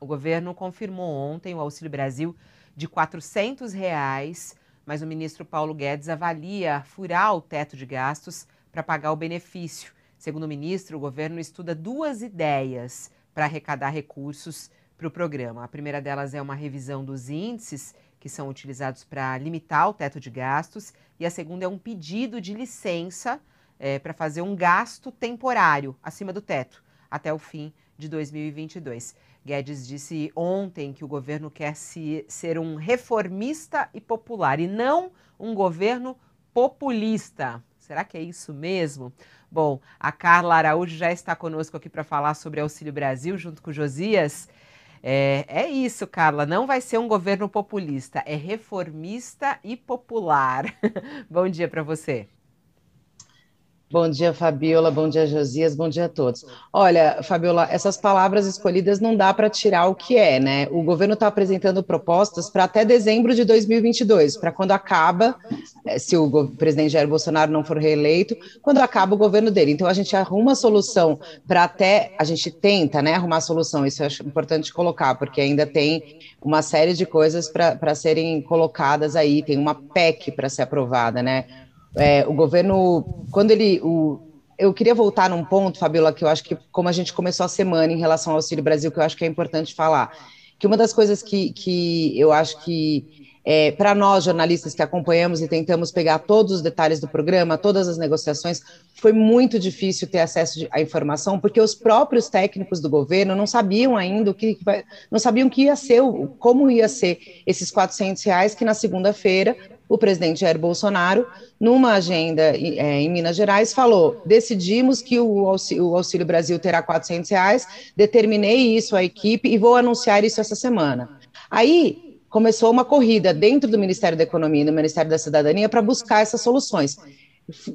O governo confirmou ontem o Auxílio Brasil de R$ 400, reais, mas o ministro Paulo Guedes avalia furar o teto de gastos para pagar o benefício. Segundo o ministro, o governo estuda duas ideias para arrecadar recursos para o programa. A primeira delas é uma revisão dos índices que são utilizados para limitar o teto de gastos, e a segunda é um pedido de licença é, eh, para fazer um gasto temporário acima do teto até o fim de 2022. Guedes disse ontem que o governo quer se, ser um reformista e popular e não um governo populista. Será que é isso mesmo? Bom, a Carla Araújo já está conosco aqui para falar sobre Auxílio Brasil junto com o Josias. É, é, isso, Carla. Não vai ser um governo populista, é reformista e popular. Bom dia para você. Bom dia, Fabiola. Bom dia, Josias. Bom dia a todos. Olha, Fabiola, essas palavras escolhidas não dá para tirar o que é, né? O governo está apresentando propostas para até dezembro de 2022, para quando acaba, eh, se o presidente Jair Bolsonaro não for reeleito, quando acaba o governo dele. Então, a gente arruma solução para até. A gente tenta, né, arrumar solução. Isso eu acho importante colocar, porque ainda tem uma série de coisas para serem colocadas aí. Tem uma PEC para ser aprovada, né? É, o governo, quando ele. O, eu queria voltar num ponto, Fabiola, que eu acho que, como a gente começou a semana em relação ao Auxílio Brasil, que eu acho que é importante falar. Que uma das coisas que, que eu acho que, é, para nós jornalistas que acompanhamos e tentamos pegar todos os detalhes do programa, todas as negociações, foi muito difícil ter acesso à informação, porque os próprios técnicos do governo não sabiam ainda o que, não sabiam que ia ser, como ia ser esses 400 reais que na segunda-feira o presidente Jair Bolsonaro, numa agenda é, em Minas Gerais, falou: decidimos que o auxílio, o auxílio Brasil terá 400 reais, determinei isso à equipe e vou anunciar isso essa semana. Aí começou uma corrida dentro do Ministério da Economia e do Ministério da Cidadania para buscar essas soluções.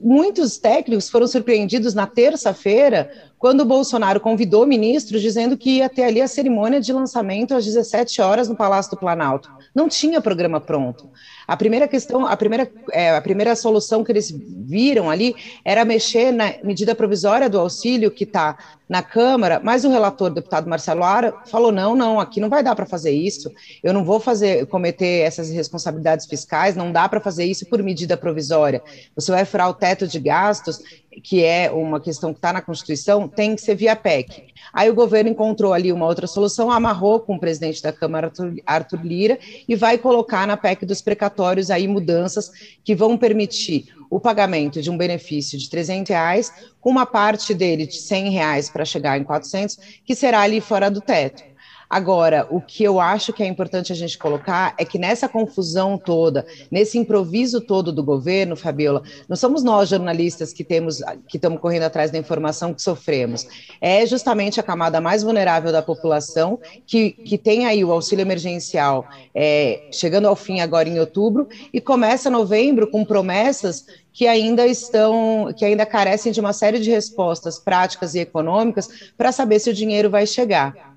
Muitos técnicos foram surpreendidos na terça-feira, quando o Bolsonaro convidou ministros dizendo que ia ter ali a cerimônia de lançamento às 17 horas no Palácio do Planalto. Não tinha programa pronto. A primeira questão, a primeira, é, a primeira solução que eles viram ali era mexer na medida provisória do auxílio que está na Câmara, mas o relator, o deputado Marcelo Ara, falou: não, não, aqui não vai dar para fazer isso, eu não vou fazer cometer essas responsabilidades fiscais, não dá para fazer isso por medida provisória. Você vai furar o teto de gastos que é uma questão que está na Constituição, tem que ser via PEC. Aí o governo encontrou ali uma outra solução, amarrou com o presidente da Câmara, Arthur Lira, e vai colocar na PEC dos precatórios aí mudanças que vão permitir o pagamento de um benefício de 300 reais, com uma parte dele de 100 reais para chegar em 400, que será ali fora do teto. Agora, o que eu acho que é importante a gente colocar é que nessa confusão toda, nesse improviso todo do governo, Fabiola, não somos nós jornalistas que temos que estamos correndo atrás da informação que sofremos. É justamente a camada mais vulnerável da população que, que tem aí o auxílio emergencial é, chegando ao fim agora em outubro e começa novembro com promessas que ainda estão, que ainda carecem de uma série de respostas práticas e econômicas para saber se o dinheiro vai chegar.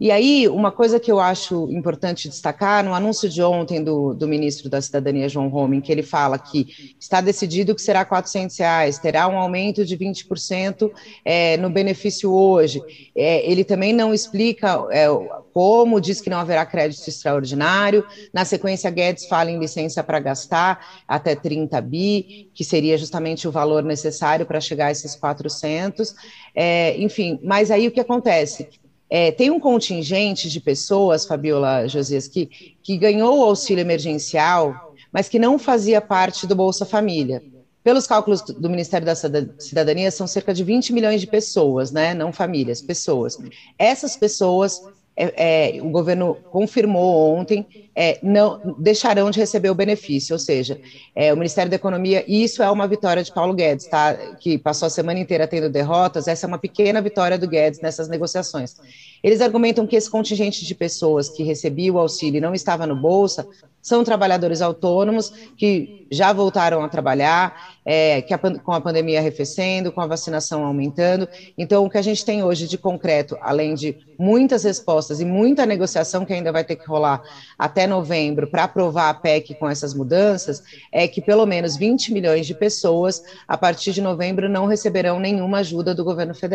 E aí, uma coisa que eu acho importante destacar, no anúncio de ontem do, do ministro da Cidadania, João Homem, que ele fala que está decidido que será R$ reais, terá um aumento de 20% é, no benefício hoje. É, ele também não explica é, como, diz que não haverá crédito extraordinário. Na sequência, Guedes fala em licença para gastar até 30 bi, que seria justamente o valor necessário para chegar a esses 400. É, enfim, mas aí o que acontece? É, tem um contingente de pessoas, Fabiola Josias, que, que ganhou o auxílio emergencial, mas que não fazia parte do Bolsa Família. Pelos cálculos do Ministério da Cidadania, são cerca de 20 milhões de pessoas, né? não famílias, pessoas. Essas pessoas, é, é, o governo confirmou ontem é, não deixarão de receber o benefício, ou seja, é, o Ministério da Economia, isso é uma vitória de Paulo Guedes, tá? que passou a semana inteira tendo derrotas, essa é uma pequena vitória do Guedes nessas negociações. Eles argumentam que esse contingente de pessoas que recebia o auxílio e não estava no Bolsa são trabalhadores autônomos que já voltaram a trabalhar, é, que a, com a pandemia arrefecendo, com a vacinação aumentando. Então, o que a gente tem hoje de concreto, além de muitas respostas e muita negociação que ainda vai ter que rolar até novembro para aprovar a PEC com essas mudanças é que pelo menos 20 milhões de pessoas, a partir de novembro, não receberão nenhuma ajuda do governo federal.